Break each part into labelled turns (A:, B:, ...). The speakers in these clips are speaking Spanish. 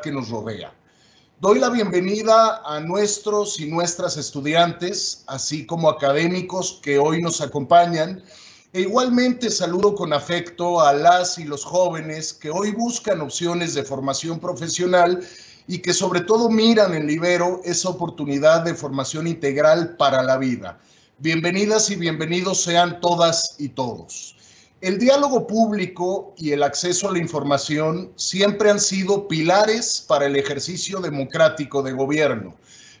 A: que nos rodea. Doy la bienvenida a nuestros y nuestras estudiantes, así como académicos que hoy nos acompañan. E igualmente saludo con afecto a las y los jóvenes que hoy buscan opciones de formación profesional y que sobre todo miran en Libero esa oportunidad de formación integral para la vida. Bienvenidas y bienvenidos sean todas y todos. El diálogo público y el acceso a la información siempre han sido pilares para el ejercicio democrático de gobierno,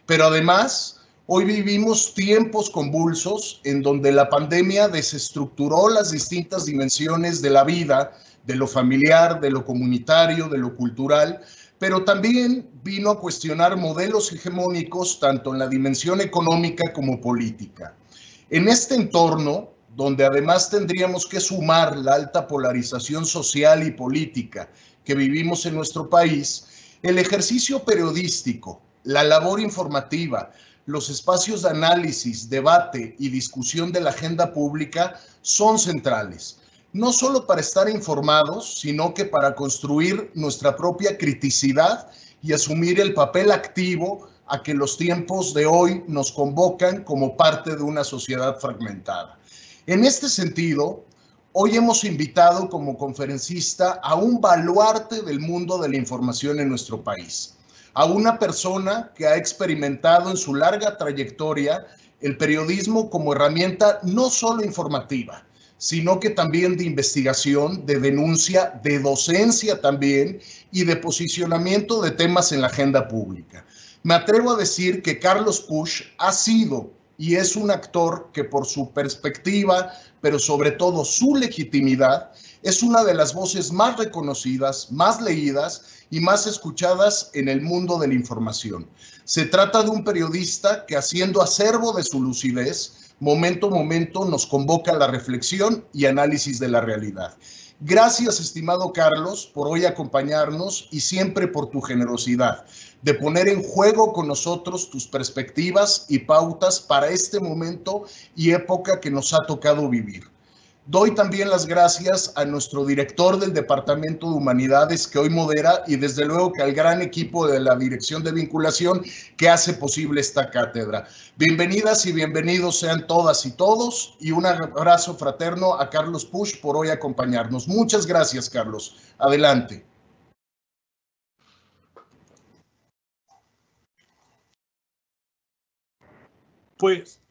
A: pero además hoy vivimos tiempos convulsos en donde la pandemia desestructuró las distintas dimensiones de la vida, de lo familiar, de lo comunitario, de lo cultural, pero también vino a cuestionar modelos hegemónicos tanto en la dimensión económica como política. En este entorno, donde además tendríamos que sumar la alta polarización social y política que vivimos en nuestro país, el ejercicio periodístico, la labor informativa, los espacios de análisis, debate y discusión de la agenda pública son centrales, no solo para estar informados, sino que para construir nuestra propia criticidad y asumir el papel activo a que los tiempos de hoy nos convocan como parte de una sociedad fragmentada. En este sentido, hoy hemos invitado como conferencista a un baluarte del mundo de la información en nuestro país, a una persona que ha experimentado en su larga trayectoria el periodismo como herramienta no solo informativa, sino que también de investigación, de denuncia, de docencia también y de posicionamiento de temas en la agenda pública. Me atrevo a decir que Carlos Push ha sido y es un actor que por su perspectiva, pero sobre todo su legitimidad, es una de las voces más reconocidas, más leídas y más escuchadas en el mundo de la información. Se trata de un periodista que haciendo acervo de su lucidez, momento a momento nos convoca a la reflexión y análisis de la realidad. Gracias, estimado Carlos, por hoy acompañarnos y siempre por tu generosidad de poner en juego con nosotros tus perspectivas y pautas para este momento y época que nos ha tocado vivir. Doy también las gracias a nuestro director del Departamento de Humanidades que hoy modera y desde luego que al gran equipo de la Dirección de Vinculación que hace posible esta cátedra. Bienvenidas y bienvenidos sean todas y todos y un abrazo fraterno a Carlos Push por hoy acompañarnos. Muchas gracias, Carlos. Adelante.
B: Pues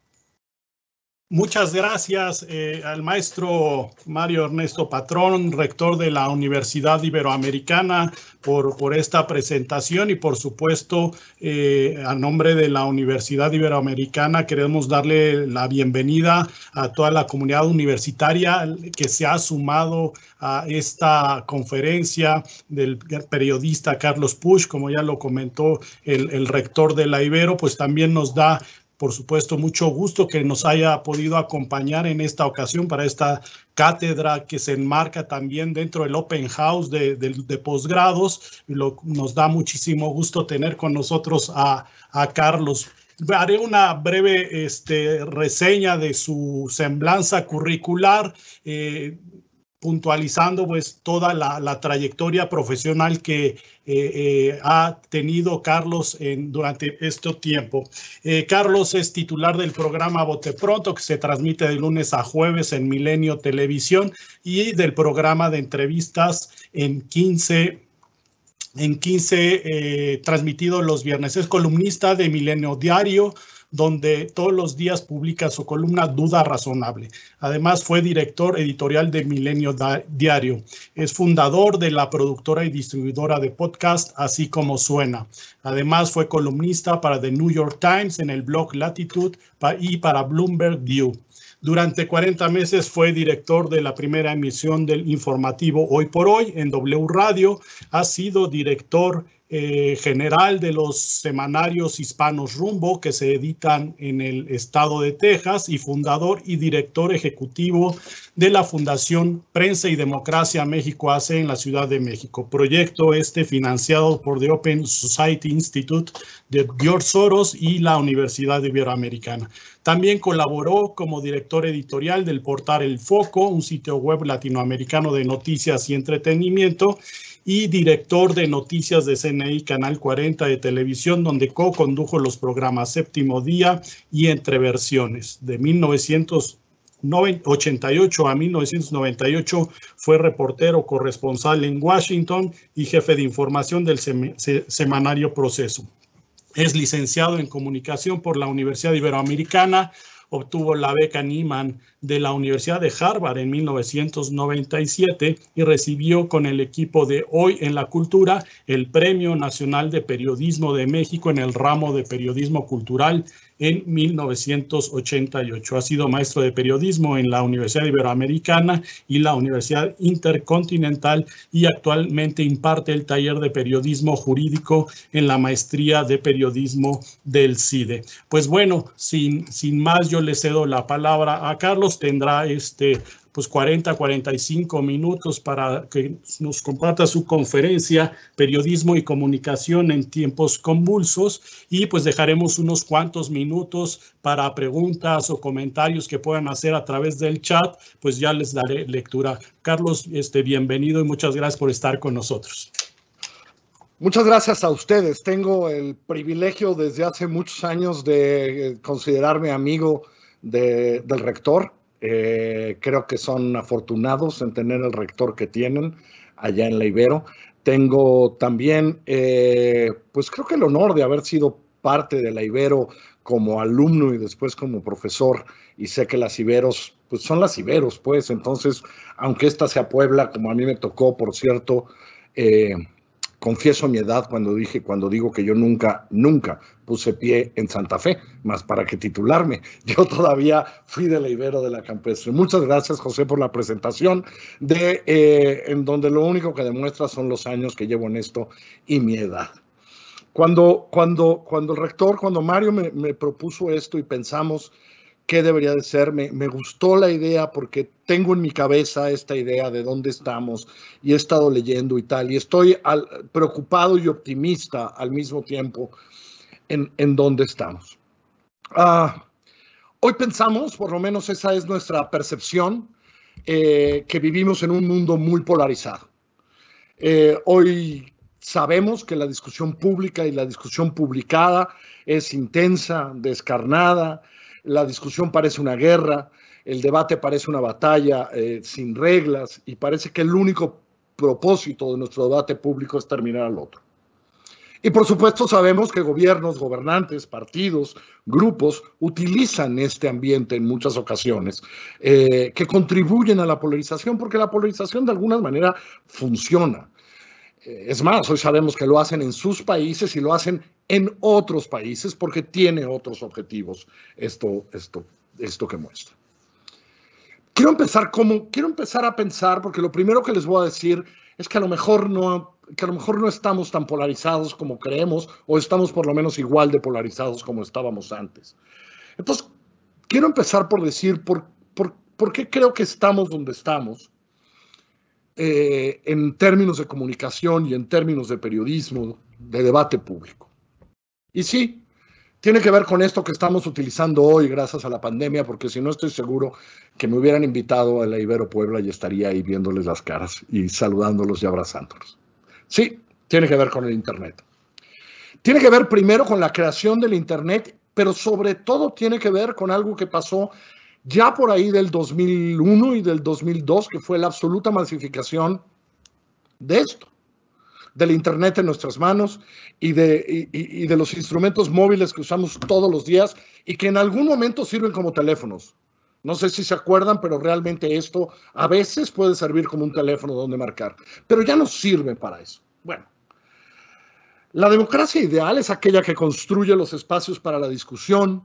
B: Muchas gracias eh, al maestro Mario Ernesto Patrón, rector de la Universidad Iberoamericana, por, esta presentación y por supuesto eh, a nombre de la Universidad Iberoamericana queremos darle la bienvenida a toda la comunidad universitaria que se ha sumado a esta conferencia del periodista Carlos Push, como ya lo comentó el, el rector de la Ibero, pues también nos da por supuesto, mucho gusto que nos haya podido acompañar en esta ocasión para esta cátedra que se enmarca también dentro del Open House de, de, posgrados. nos da muchísimo gusto tener con nosotros a, Carlos. Haré una breve este, reseña de su semblanza curricular. Eh, puntualizando pues toda la, trayectoria profesional que eh, eh, ha tenido Carlos durante este tiempo. Eh, Carlos es titular del programa Bote Pronto que se transmite de lunes a jueves en Milenio Televisión y del programa de entrevistas en 15 en 15 transmitido los viernes. Es columnista de Milenio Diario, donde todos los días publica su columna Duda Razonable. Además, fue director editorial de Milenio Diario. Es fundador de la productora y distribuidora de podcast Así Como Suena. Además, fue columnista para The New York Times en el blog Latitude y para Bloomberg View. Durante 40 meses fue director de la primera emisión del informativo Hoy por Hoy en W Radio. Ha sido director eh, general de los semanarios hispanos rumbo que se editan en el estado de Texas y fundador y director ejecutivo de la Fundación Prensa y Democracia México hace en la Ciudad de México. Proyecto este financiado por The Open Society Institute de George Soros y la Universidad Iberoamericana. También colaboró como director editorial del portal El Foco, un sitio web latinoamericano de noticias y entretenimiento, y director de noticias de CNI Canal 40 de televisión, donde co-condujo los programas Séptimo Día y Entre Versiones. De 1988 a 1998 fue reportero corresponsal en Washington y jefe de información del semanario Proceso. Es licenciado en comunicación por la Universidad Iberoamericana, obtuvo la beca Nieman de la Universidad de Harvard en 1997 y recibió con el equipo de Hoy en la Cultura el Premio Nacional de Periodismo de México en el ramo de periodismo cultural en 1988. Ha sido maestro de periodismo en la Universidad Iberoamericana y la Universidad Intercontinental y actualmente imparte el taller de periodismo jurídico en la maestría de periodismo del CIDE. Pues bueno, sin, sin más, yo le cedo la palabra a Carlos. Tendrá este pues 40, 45 minutos para que nos comparta su conferencia, periodismo y comunicación en tiempos convulsos, y pues dejaremos unos cuantos minutos para preguntas o comentarios que puedan hacer a través del chat, pues ya les daré lectura. Carlos, este, bienvenido y muchas gracias por estar con nosotros. Muchas gracias
C: a ustedes. Tengo el privilegio desde hace muchos años de eh, considerarme amigo del rector eh, creo que son afortunados en tener el rector que tienen allá en la Ibero. Tengo también, eh, pues creo que el honor de haber sido parte de la Ibero como alumno y después como profesor, y sé que las Iberos, pues son las Iberos, pues, entonces, aunque esta sea Puebla, como a mí me tocó, por cierto, eh, confieso mi edad cuando dije, cuando digo que yo nunca, nunca puse pie en Santa Fe, más para que titularme. Yo todavía fui de la Ibero de la Campestre. Muchas gracias, José, por la presentación, de, eh, en donde lo único que demuestra son los años que llevo en esto y mi edad. Cuando, cuando, cuando el rector, cuando Mario me, propuso esto y pensamos qué debería de ser. Me, gustó la idea porque tengo en mi cabeza esta idea de dónde estamos y he estado leyendo y tal. Y estoy preocupado y optimista al mismo tiempo en, dónde estamos. Ah, hoy pensamos, por lo menos esa es nuestra percepción, eh, que vivimos en un mundo muy polarizado. Eh, hoy sabemos que la discusión pública y la discusión publicada es intensa, descarnada, la discusión parece una guerra, el debate parece una batalla eh, sin reglas y parece que el único propósito de nuestro debate público es terminar al otro. Y por supuesto sabemos que gobiernos, gobernantes, partidos, grupos utilizan este ambiente en muchas ocasiones, eh, que contribuyen a la polarización, porque la polarización de alguna manera funciona. Eh, es más, hoy sabemos que lo hacen en sus países y lo hacen en otros países porque tiene otros objetivos esto, esto, esto que muestra. Quiero empezar, como, quiero empezar a pensar, porque lo primero que les voy a decir es que a lo mejor no que a lo mejor no estamos tan polarizados como creemos o estamos por lo menos igual de polarizados como estábamos antes. Entonces, quiero empezar por decir por, por, por qué creo que estamos donde estamos eh, en términos de comunicación y en términos de periodismo, de debate público. Y sí, tiene que ver con esto que estamos utilizando hoy gracias a la pandemia, porque si no estoy seguro que me hubieran invitado a la Ibero Puebla y estaría ahí viéndoles las caras y saludándolos y abrazándolos. Sí, tiene que ver con el Internet. Tiene que ver primero con la creación del Internet, pero sobre todo tiene que ver con algo que pasó ya por ahí del 2001 y del 2002, que fue la absoluta masificación de esto, del Internet en nuestras manos y de, y de los instrumentos móviles que usamos todos los días y que en algún momento sirven como teléfonos. No sé si se acuerdan, pero realmente esto a veces puede servir como un teléfono donde marcar, pero ya no sirve para eso. Bueno, la democracia ideal es aquella que construye los espacios para la discusión,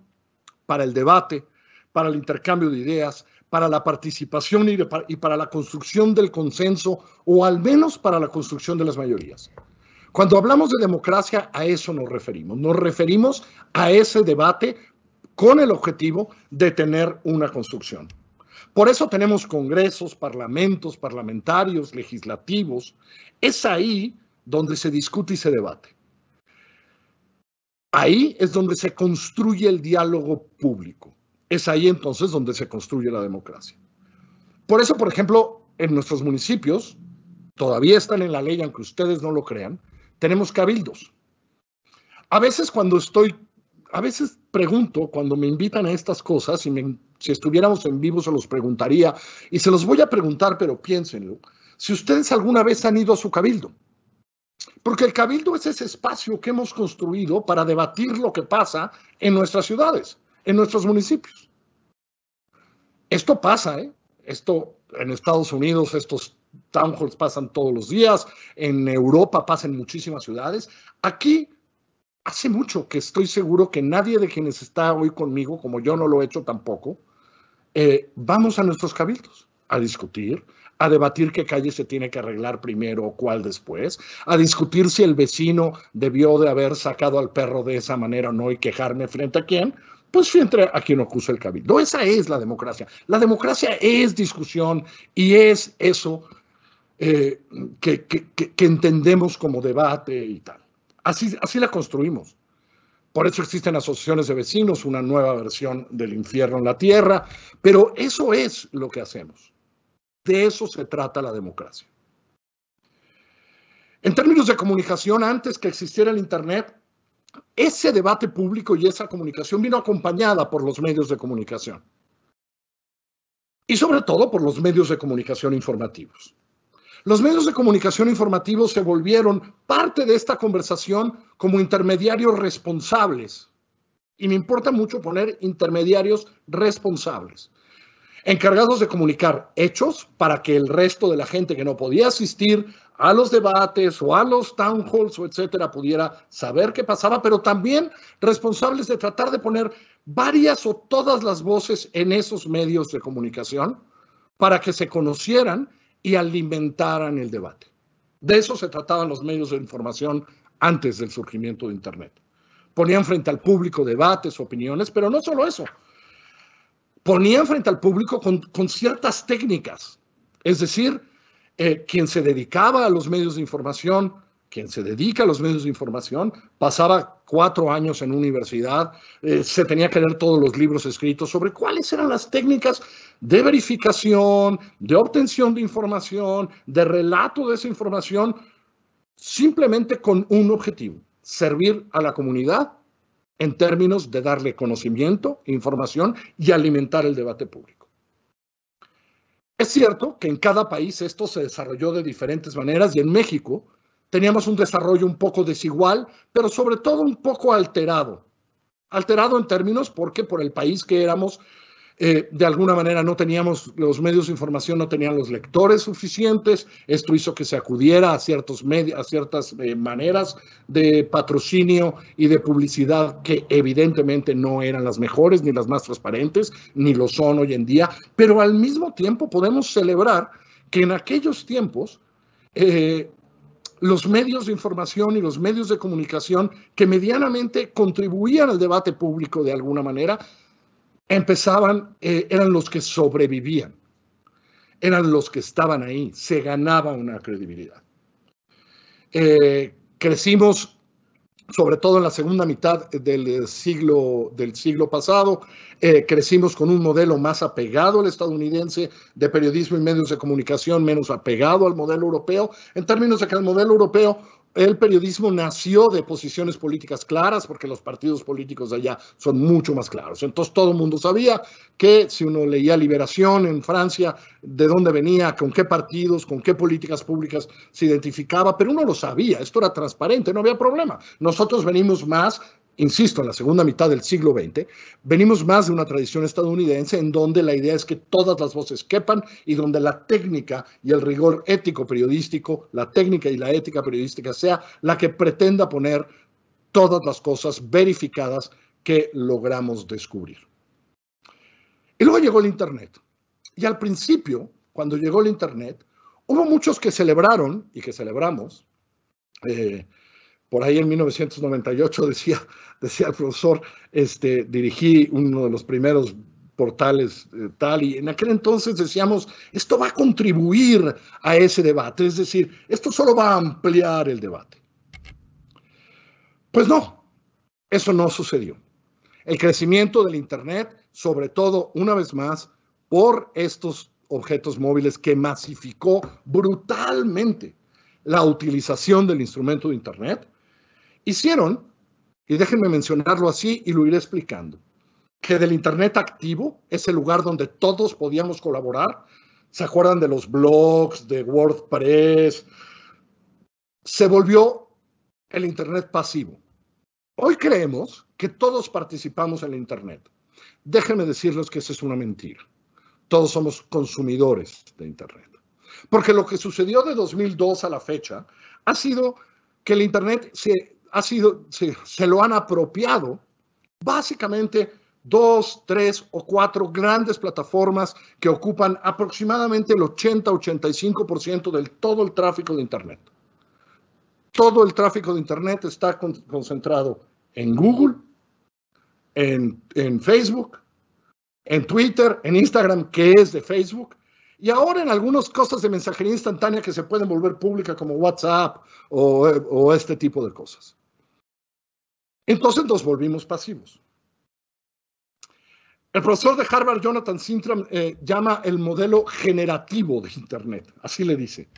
C: para el debate, para el intercambio de ideas, para la participación y, para la construcción del consenso, o al menos para la construcción de las mayorías. Cuando hablamos de democracia, a eso nos referimos. Nos referimos a ese debate con el objetivo de tener una construcción. Por eso tenemos congresos, parlamentos, parlamentarios, legislativos. Es ahí donde se discute y se debate. Ahí es donde se construye el diálogo público. Es ahí entonces donde se construye la democracia. Por eso, por ejemplo, en nuestros municipios, todavía están en la ley, aunque ustedes no lo crean, tenemos cabildos. A veces cuando estoy a veces pregunto cuando me invitan a estas cosas, si, si estuviéramos en vivo se los preguntaría, y se los voy a preguntar, pero piénsenlo, si ustedes alguna vez han ido a su cabildo. Porque el cabildo es ese espacio que hemos construido para debatir lo que pasa en nuestras ciudades, en nuestros municipios. Esto pasa, ¿eh? Esto en Estados Unidos, estos town halls pasan todos los días, en Europa pasan muchísimas ciudades. Aquí hace mucho que estoy seguro que nadie de quienes está hoy conmigo, como yo no lo he hecho tampoco, eh, vamos a nuestros cabildos a discutir, a debatir qué calle se tiene que arreglar primero o cuál después, a discutir si el vecino debió de haber sacado al perro de esa manera o no y quejarme frente a quién, pues frente a quien acusa el cabildo. Esa es la democracia. La democracia es discusión y es eso eh, que entendemos como debate y tal. Así, la construimos. Por eso existen asociaciones de vecinos, una nueva versión del infierno en la tierra, pero eso es lo que hacemos. De eso se trata la democracia. En términos de comunicación, antes que existiera el Internet, ese debate público y esa comunicación vino acompañada por los medios de comunicación. Y sobre todo por los medios de comunicación informativos. Los medios de comunicación informativos se volvieron parte de esta conversación como intermediarios responsables. Y me importa mucho poner intermediarios responsables. Encargados de comunicar hechos para que el resto de la gente que no podía asistir a los debates o a los town halls o etcétera pudiera saber qué pasaba, pero también responsables de tratar de poner varias o todas las voces en esos medios de comunicación para que se conocieran y alimentaran el debate. De eso se trataban los medios de información antes del surgimiento de Internet. Ponían frente al público debates, opiniones, pero no solo eso. Ponían frente al público con, ciertas técnicas. Es decir, eh, quien se dedicaba a los medios de información quien se dedica a los medios de información, pasaba cuatro años en universidad, eh, se tenía que leer todos los libros escritos sobre cuáles eran las técnicas de verificación, de obtención de información, de relato de esa información, simplemente con un objetivo, servir a la comunidad en términos de darle conocimiento, información y alimentar el debate público. Es cierto que en cada país esto se desarrolló de diferentes maneras y en México, Teníamos un desarrollo un poco desigual, pero sobre todo un poco alterado. Alterado en términos porque por el país que éramos, eh, de alguna manera no teníamos los medios de información, no tenían los lectores suficientes. Esto hizo que se acudiera a, ciertos medios, a ciertas eh, maneras de patrocinio y de publicidad que evidentemente no eran las mejores, ni las más transparentes, ni lo son hoy en día. Pero al mismo tiempo podemos celebrar que en aquellos tiempos eh, los medios de información y los medios de comunicación que medianamente contribuían al debate público de alguna manera, empezaban, eh, eran los que sobrevivían, eran los que estaban ahí, se ganaba una credibilidad. Eh, crecimos sobre todo en la segunda mitad del eh, siglo, del siglo pasado. Eh, crecimos con un modelo más apegado al estadounidense de periodismo y medios de comunicación, menos apegado al modelo europeo, en términos de que el modelo europeo el periodismo nació de posiciones políticas claras, porque los partidos políticos de allá son mucho más claros. Entonces todo el mundo sabía que si uno leía Liberación en Francia, de dónde venía, con qué partidos, con qué políticas públicas se identificaba, pero uno lo sabía, esto era transparente, no había problema. Nosotros venimos más insisto, en la segunda mitad del siglo XX, venimos más de una tradición estadounidense en donde la idea es que todas las voces quepan y donde la técnica y el rigor ético periodístico, la técnica y la ética periodística sea la que pretenda poner todas las cosas verificadas que logramos descubrir. Y luego llegó el Internet. Y al principio, cuando llegó el Internet, hubo muchos que celebraron y que celebramos eh, por ahí en 1998 decía, decía el profesor, este, dirigí uno de los primeros portales eh, tal, y en aquel entonces decíamos, esto va a contribuir a ese debate, es decir, esto solo va a ampliar el debate. Pues no, eso no sucedió. El crecimiento del Internet, sobre todo, una vez más, por estos objetos móviles que masificó brutalmente la utilización del instrumento de Internet, hicieron, y déjenme mencionarlo así y lo iré explicando, que del Internet activo, ese lugar donde todos podíamos colaborar, ¿se acuerdan de los blogs, de WordPress? Se volvió el Internet pasivo. Hoy creemos que todos participamos en el Internet. Déjenme decirles que esa es una mentira. Todos somos consumidores de Internet. Porque lo que sucedió de 2002 a la fecha ha sido que el Internet se ha sido, se, lo han apropiado básicamente dos, tres o cuatro grandes plataformas que ocupan aproximadamente el 80-85% del todo el tráfico de Internet. Todo el tráfico de Internet está concentrado en Google, en, Facebook, en Twitter, en Instagram, que es de Facebook, y ahora en algunas cosas de mensajería instantánea que se pueden volver pública como WhatsApp o este tipo de cosas. Entonces nos volvimos pasivos. El profesor de Harvard, Jonathan Sintram, eh, llama el modelo generativo de Internet, así le dice.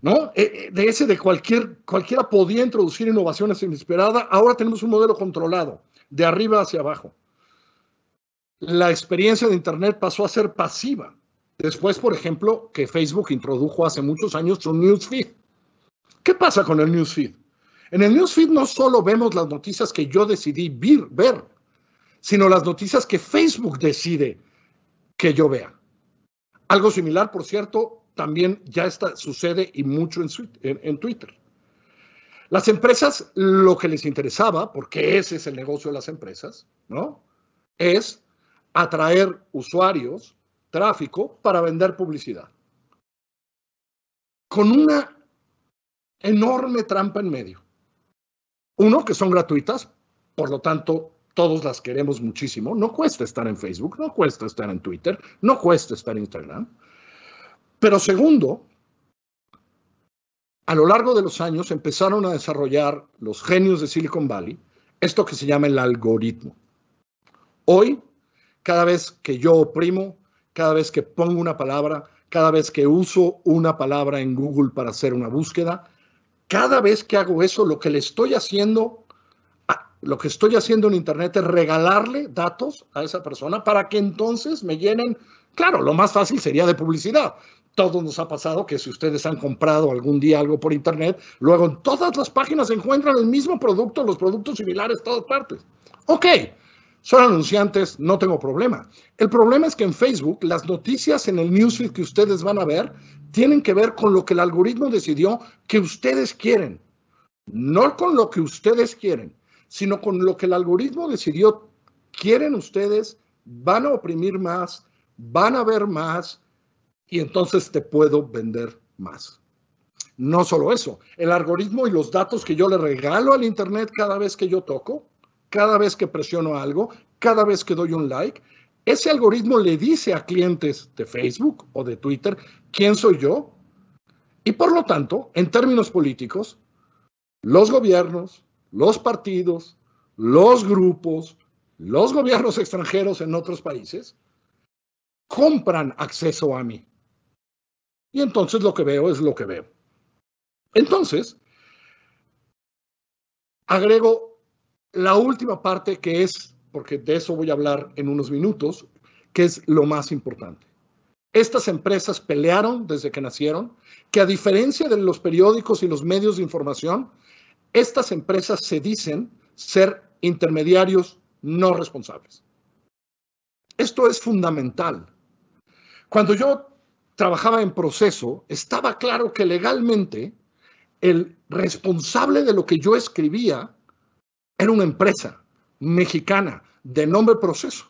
C: ¿No? Eh, eh, de ese de cualquier, cualquiera podía introducir innovaciones inesperadas. Ahora tenemos un modelo controlado, de arriba hacia abajo. La experiencia de Internet pasó a ser pasiva. Después, por ejemplo, que Facebook introdujo hace muchos años su newsfeed. ¿Qué pasa con el newsfeed? En el newsfeed no solo vemos las noticias que yo decidí ver, sino las noticias que Facebook decide que yo vea. Algo similar, por cierto, también ya está, sucede y mucho en, en Twitter. Las empresas, lo que les interesaba, porque ese es el negocio de las empresas, ¿no? Es atraer usuarios, tráfico, para vender publicidad. Con una enorme trampa en medio. Uno, que son gratuitas, por lo tanto, todos las queremos muchísimo. No cuesta estar en Facebook, no cuesta estar en Twitter, no cuesta estar en Instagram. Pero segundo, a lo largo de los años empezaron a desarrollar los genios de Silicon Valley esto que se llama el algoritmo. Hoy, cada vez que yo oprimo, cada vez que pongo una palabra, cada vez que uso una palabra en Google para hacer una búsqueda, cada vez que hago eso, lo que le estoy haciendo, ah, lo que estoy haciendo en Internet es regalarle datos a esa persona para que entonces me llenen. Claro, lo más fácil sería de publicidad. Todo nos ha pasado que si ustedes han comprado algún día algo por Internet, luego en todas las páginas encuentran el mismo producto, los productos similares, todas partes. Ok, son anunciantes, no tengo problema. El problema es que en Facebook las noticias en el newsfeed que ustedes van a ver tienen que ver con lo que el algoritmo decidió que ustedes quieren. No con lo que ustedes quieren, sino con lo que el algoritmo decidió quieren ustedes, van a oprimir más, van a ver más y entonces te puedo vender más. No solo eso, el algoritmo y los datos que yo le regalo al Internet cada vez que yo toco cada vez que presiono algo, cada vez que doy un like, ese algoritmo le dice a clientes de Facebook o de Twitter quién soy yo. Y por lo tanto, en términos políticos, los gobiernos, los partidos, los grupos, los gobiernos extranjeros en otros países, compran acceso a mí. Y entonces lo que veo es lo que veo. Entonces, agrego la última parte que es, porque de eso voy a hablar en unos minutos, que es lo más importante. Estas empresas pelearon desde que nacieron, que a diferencia de los periódicos y los medios de información, estas empresas se dicen ser intermediarios no responsables. Esto es fundamental. Cuando yo trabajaba en proceso, estaba claro que legalmente el responsable de lo que yo escribía era una empresa mexicana de nombre Proceso.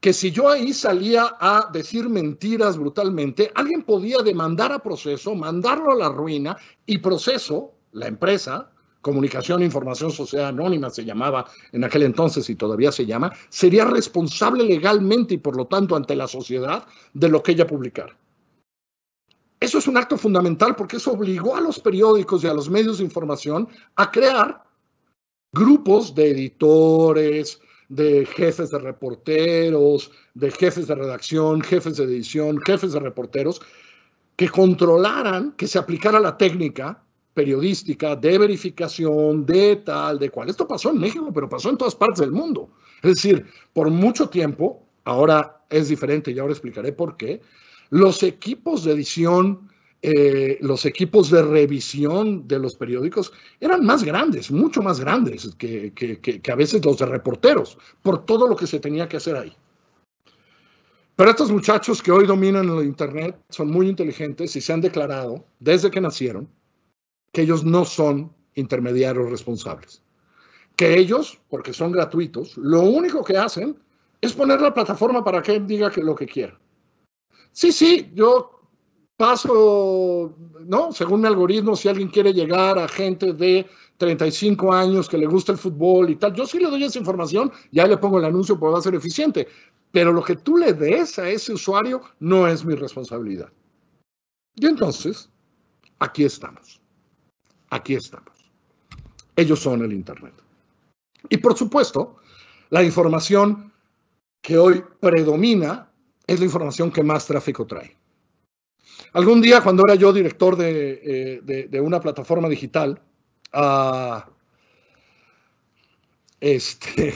C: Que si yo ahí salía a decir mentiras brutalmente, alguien podía demandar a Proceso, mandarlo a la ruina y Proceso, la empresa, Comunicación e Información Sociedad Anónima se llamaba en aquel entonces y todavía se llama, sería responsable legalmente y por lo tanto ante la sociedad de lo que ella publicara. Eso es un acto fundamental porque eso obligó a los periódicos y a los medios de información a crear grupos de editores, de jefes de reporteros, de jefes de redacción, jefes de edición, jefes de reporteros, que controlaran que se aplicara la técnica periodística de verificación, de tal, de cual. Esto pasó en México, pero pasó en todas partes del mundo. Es decir, por mucho tiempo, ahora es diferente y ahora explicaré por qué, los equipos de edición eh, los equipos de revisión de los periódicos eran más grandes, mucho más grandes que, a veces los de reporteros, por todo lo que se tenía que hacer ahí. Pero estos muchachos que hoy dominan el Internet son muy inteligentes y se han declarado desde que nacieron que ellos no son intermediarios responsables. Que ellos, porque son gratuitos, lo único que hacen es poner la plataforma para que diga que lo que quiera. Sí, sí, yo paso, ¿no? Según mi algoritmo, si alguien quiere llegar a gente de 35 años que le gusta el fútbol y tal, yo sí le doy esa información, ya le pongo el anuncio porque va a ser eficiente. Pero lo que tú le des a ese usuario no es mi responsabilidad. Y entonces, aquí estamos. Aquí estamos. Ellos son el Internet. Y por supuesto, la información que hoy predomina es la información que más tráfico trae. Algún día, cuando era yo director de, eh, una plataforma digital, ah, este,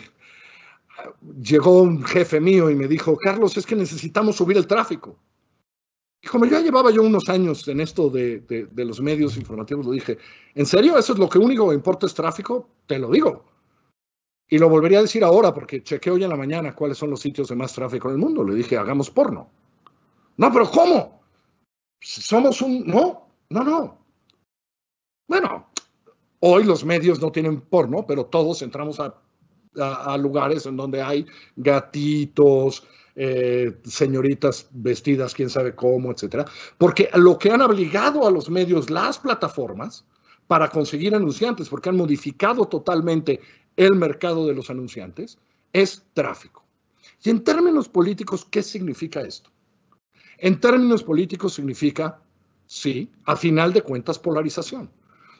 C: llegó un jefe mío y me dijo, Carlos, es que necesitamos subir el tráfico. Y como ya llevaba yo unos años en esto de, los medios informativos, lo dije, ¿en serio? ¿Eso es lo que único importa es tráfico? Te lo digo. Y lo volvería a decir ahora porque chequeé hoy en la mañana cuáles son los sitios de más tráfico en el mundo. Le dije, hagamos porno. No, pero ¿cómo? Pues, somos un... No, no, no. Bueno, hoy los medios no tienen porno, pero todos entramos a, lugares en donde hay gatitos, eh, señoritas vestidas, quién sabe cómo, etcétera. Porque lo que han obligado a los medios, las plataformas, para conseguir anunciantes, porque han modificado totalmente el mercado de los anunciantes, es tráfico. Y en términos políticos, ¿qué significa esto? En términos políticos significa, sí, a final de cuentas, polarización.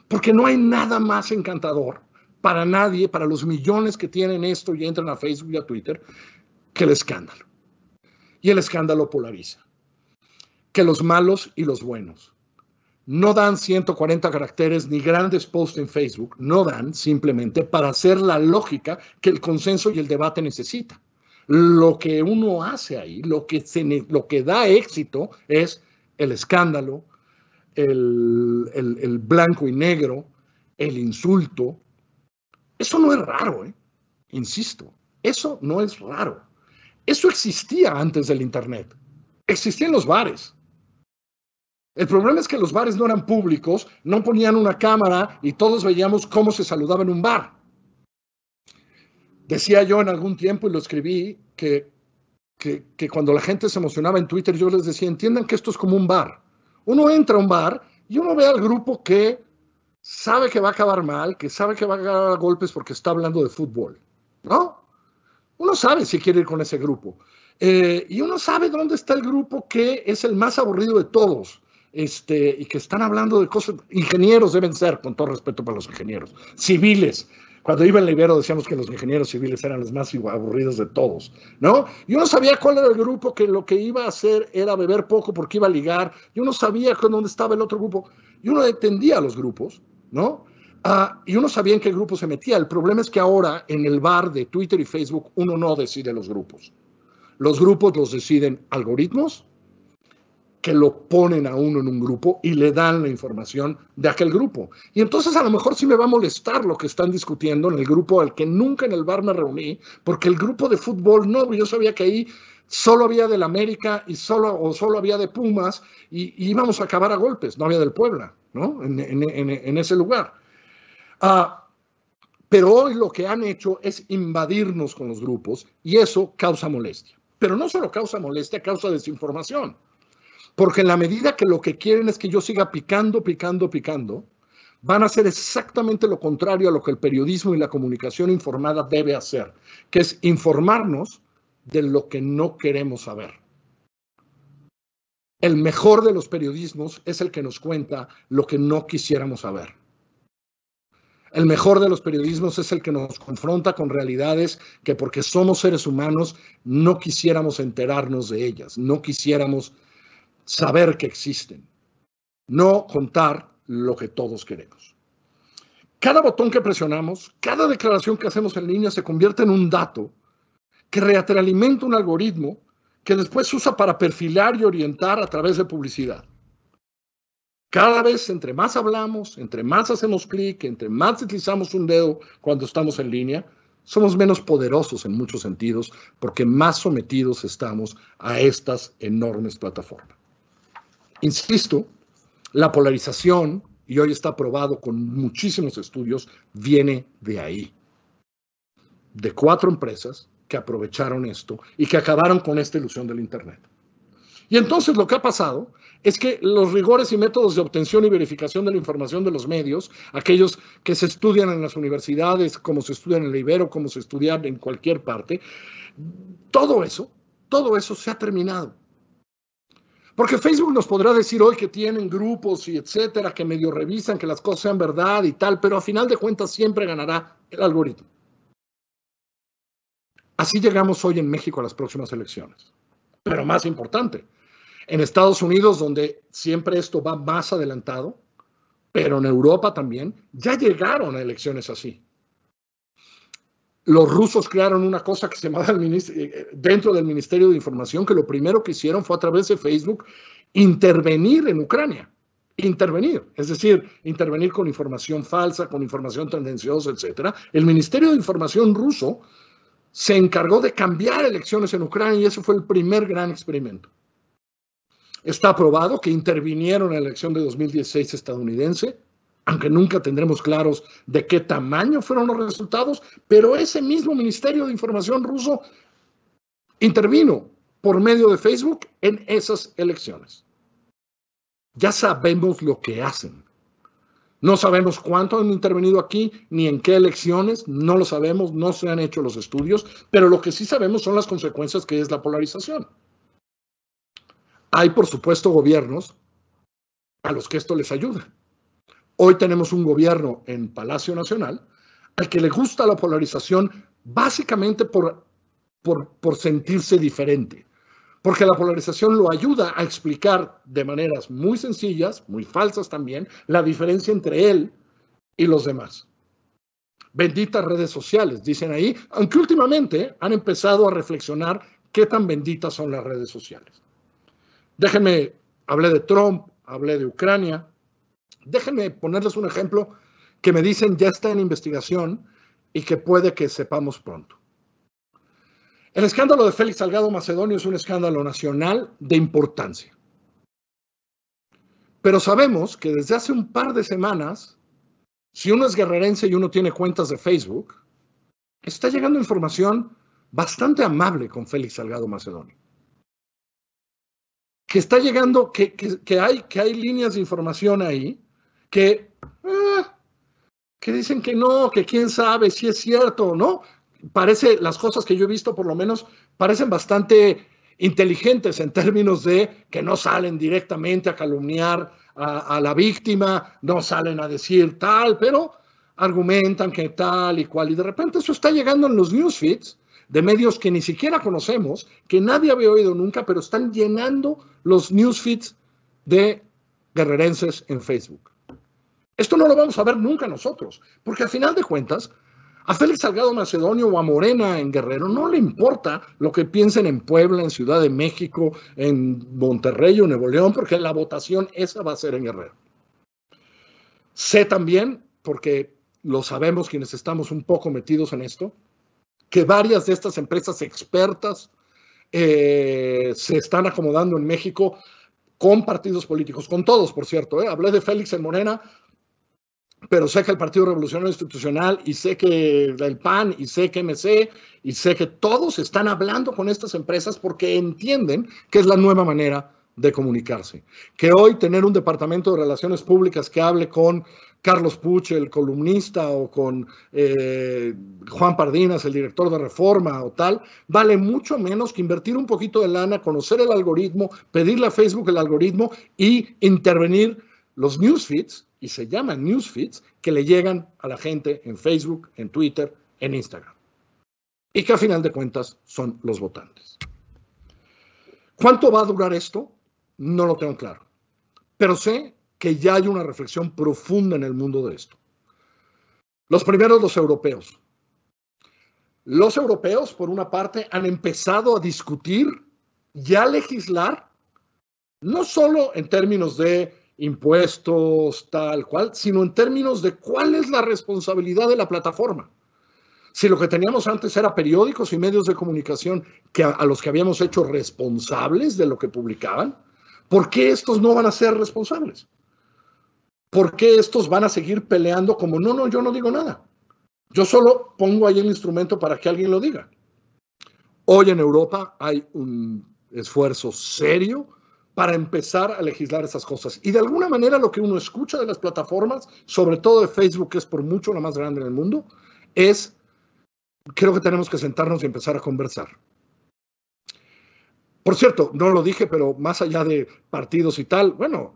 C: Porque no hay nada más encantador para nadie, para los millones que tienen esto y entran a Facebook y a Twitter, que el escándalo. Y el escándalo polariza. Que los malos y los buenos. No dan 140 caracteres ni grandes posts en Facebook, no dan simplemente para hacer la lógica que el consenso y el debate necesita. Lo que uno hace ahí, lo que, da éxito es el escándalo, el, blanco y negro, el insulto. Eso no es raro, ¿eh? insisto, eso no es raro. Eso existía antes del Internet, existían los bares. El problema es que los bares no eran públicos, no ponían una cámara y todos veíamos cómo se saludaba en un bar. Decía yo en algún tiempo y lo escribí que, cuando la gente se emocionaba en Twitter, yo les decía, entiendan que esto es como un bar. Uno entra a un bar y uno ve al grupo que sabe que va a acabar mal, que sabe que va a ganar golpes porque está hablando de fútbol, ¿no? Uno sabe si quiere ir con ese grupo. Eh, y uno sabe dónde está el grupo que es el más aburrido de todos. Este, y que están hablando de cosas, ingenieros deben ser, con todo respeto para los ingenieros, civiles, cuando iba en libero decíamos que los ingenieros civiles eran los más aburridos de todos, ¿no? Y uno sabía cuál era el grupo que lo que iba a hacer era beber poco porque iba a ligar. Y uno sabía con dónde estaba el otro grupo. uno no a los grupos, ¿no? Ah, y uno sabía en qué grupo se metía. El problema es que ahora en el bar de Twitter y Facebook uno no decide los grupos. Los grupos los deciden algoritmos, que lo ponen a uno en un grupo y le dan la información de aquel grupo. Y entonces a lo mejor sí me va a molestar lo que están discutiendo en el grupo al que nunca en el bar me reuní, porque el grupo de fútbol no, yo sabía que ahí solo había del América y solo, o solo había de Pumas y, íbamos a acabar a golpes, no había del Puebla, ¿no? En, ese lugar. Ah, pero hoy lo que han hecho es invadirnos con los grupos y eso causa molestia. Pero no solo causa molestia, causa desinformación. Porque en la medida que lo que quieren es que yo siga picando, picando, picando, van a hacer exactamente lo contrario a lo que el periodismo y la comunicación informada debe hacer, que es informarnos de lo que no queremos saber. El mejor de los periodismos es el que nos cuenta lo que no quisiéramos saber. El mejor de los periodismos es el que nos confronta con realidades que porque somos seres humanos no quisiéramos enterarnos de ellas, no quisiéramos saber que existen, no contar lo que todos queremos. Cada botón que presionamos, cada declaración que hacemos en línea se convierte en un dato que realimenta un algoritmo que después se usa para perfilar y orientar a través de publicidad. Cada vez, entre más hablamos, entre más hacemos clic, entre más deslizamos un dedo cuando estamos en línea, somos menos poderosos en muchos sentidos porque más sometidos estamos a estas enormes plataformas. Insisto, la polarización, y hoy está probado con muchísimos estudios, viene de ahí, de cuatro empresas que aprovecharon esto y que acabaron con esta ilusión del Internet. Y entonces lo que ha pasado es que los rigores y métodos de obtención y verificación de la información de los medios, aquellos que se estudian en las universidades, como se estudian en el Ibero, como se estudian en cualquier parte, todo eso, todo eso se ha terminado. Porque Facebook nos podrá decir hoy que tienen grupos y etcétera, que medio revisan, que las cosas sean verdad y tal, pero a final de cuentas siempre ganará el algoritmo. Así llegamos hoy en México a las próximas elecciones. Pero más importante, en Estados Unidos, donde siempre esto va más adelantado, pero en Europa también, ya llegaron a elecciones así los rusos crearon una cosa que se llama eh, dentro del Ministerio de Información, que lo primero que hicieron fue a través de Facebook intervenir en Ucrania. Intervenir, es decir, intervenir con información falsa, con información tendenciosa, etcétera. El Ministerio de Información ruso se encargó de cambiar elecciones en Ucrania y ese fue el primer gran experimento. Está probado que intervinieron en la elección de 2016 estadounidense, aunque nunca tendremos claros de qué tamaño fueron los resultados, pero ese mismo Ministerio de Información ruso intervino por medio de Facebook en esas elecciones. Ya sabemos lo que hacen. No sabemos cuánto han intervenido aquí, ni en qué elecciones, no lo sabemos, no se han hecho los estudios, pero lo que sí sabemos son las consecuencias que es la polarización. Hay, por supuesto, gobiernos a los que esto les ayuda. Hoy tenemos un gobierno en Palacio Nacional al que le gusta la polarización básicamente por, por, sentirse diferente, porque la polarización lo ayuda a explicar de maneras muy sencillas, muy falsas también, la diferencia entre él y los demás. Benditas redes sociales, dicen ahí, aunque últimamente han empezado a reflexionar qué tan benditas son las redes sociales. Déjenme, hablé de Trump, hablé de Ucrania, Déjenme ponerles un ejemplo que me dicen ya está en investigación y que puede que sepamos pronto. El escándalo de Félix Salgado Macedonio es un escándalo nacional de importancia. Pero sabemos que desde hace un par de semanas, si uno es guerrerense y uno tiene cuentas de Facebook, está llegando información bastante amable con Félix Salgado Macedonio que está llegando, que, hay, que hay líneas de información ahí, que, eh, que dicen que no, que quién sabe si es cierto o no. Parece, las cosas que yo he visto por lo menos, parecen bastante inteligentes en términos de que no salen directamente a calumniar a, a, la víctima, no salen a decir tal, pero argumentan que tal y cual. Y de repente eso está llegando en los newsfeeds de medios que ni siquiera conocemos, que nadie había oído nunca, pero están llenando los newsfeeds de guerrerenses en Facebook. Esto no lo vamos a ver nunca nosotros, porque al final de cuentas, a Félix Salgado Macedonio o a Morena en Guerrero no le importa lo que piensen en Puebla, en Ciudad de México, en Monterrey o Nuevo León, porque la votación esa va a ser en Guerrero. Sé también, porque lo sabemos quienes estamos un poco metidos en esto, que varias de estas empresas expertas eh, se están acomodando en México con partidos políticos, con todos, por cierto. ¿eh? Hablé de Félix en Morena, pero sé que el Partido Revolucionario Institucional y sé que el PAN y sé que MC y sé que todos están hablando con estas empresas porque entienden que es la nueva manera de comunicarse. Que hoy tener un departamento de relaciones públicas que hable con Carlos Puch, el columnista, o con eh, Juan Pardinas, el director de Reforma o tal, vale mucho menos que invertir un poquito de lana, conocer el algoritmo, pedirle a Facebook el algoritmo y intervenir los newsfeeds, y se llaman newsfeeds, que le llegan a la gente en Facebook, en Twitter, en Instagram. Y que a final de cuentas son los votantes. ¿Cuánto va a durar esto? No lo tengo claro. Pero sé que ya hay una reflexión profunda en el mundo de esto. Los primeros, los europeos. Los europeos, por una parte, han empezado a discutir y a legislar, no solo en términos de impuestos, tal cual, sino en términos de cuál es la responsabilidad de la plataforma. Si lo que teníamos antes era periódicos y medios de comunicación que a, los que habíamos hecho responsables de lo que publicaban, ¿por qué estos no van a ser responsables? ¿por qué estos van a seguir peleando como, no, no, yo no digo nada? Yo solo pongo ahí el instrumento para que alguien lo diga. Hoy en Europa hay un esfuerzo serio para empezar a legislar esas cosas. Y de alguna manera lo que uno escucha de las plataformas, sobre todo de Facebook, que es por mucho la más grande en el mundo, es, creo que tenemos que sentarnos y empezar a conversar. Por cierto, no lo dije, pero más allá de partidos y tal, bueno,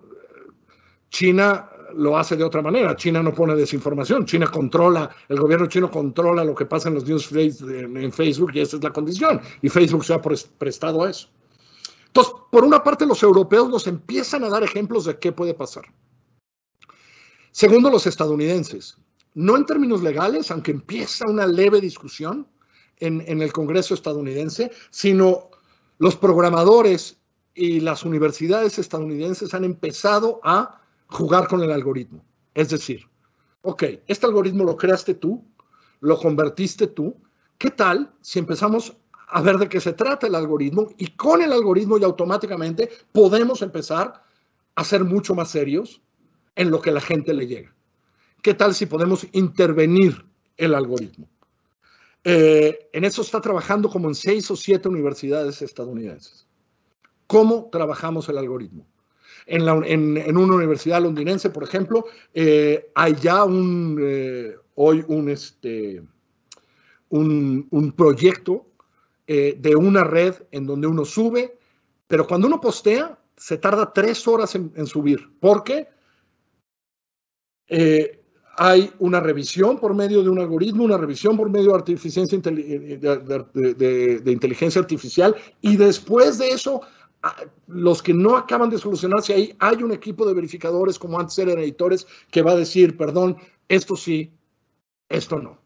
C: China lo hace de otra manera. China no pone desinformación, China controla, el gobierno chino controla lo que pasa en los news en Facebook y esa es la condición. Y Facebook se ha prestado a eso. Entonces, por una parte, los europeos nos empiezan a dar ejemplos de qué puede pasar. Segundo, los estadounidenses. No en términos legales, aunque empieza una leve discusión en, en el Congreso estadounidense, sino los programadores y las universidades estadounidenses han empezado a jugar con el algoritmo. Es decir, ok, este algoritmo lo creaste tú, lo convertiste tú. ¿Qué tal si empezamos a ver de qué se trata el algoritmo y con el algoritmo y automáticamente podemos empezar a ser mucho más serios en lo que la gente le llega? ¿Qué tal si podemos intervenir el algoritmo? Eh, en eso está trabajando como en seis o siete universidades estadounidenses. ¿Cómo trabajamos el algoritmo? en, una universidad londinense, por ejemplo, eh, hay ya un, eh, hoy este, un, un, proyecto eh, de una red en donde uno sube, pero cuando uno postea, se tarda tres horas en, subir, porque hay una revisión por medio de un algoritmo, una revisión por medio de, inteligencia artificial y después de eso los que no acaban de solucionarse ahí, hay un equipo de verificadores, como antes eran editores, que va a decir, perdón, esto sí, esto no.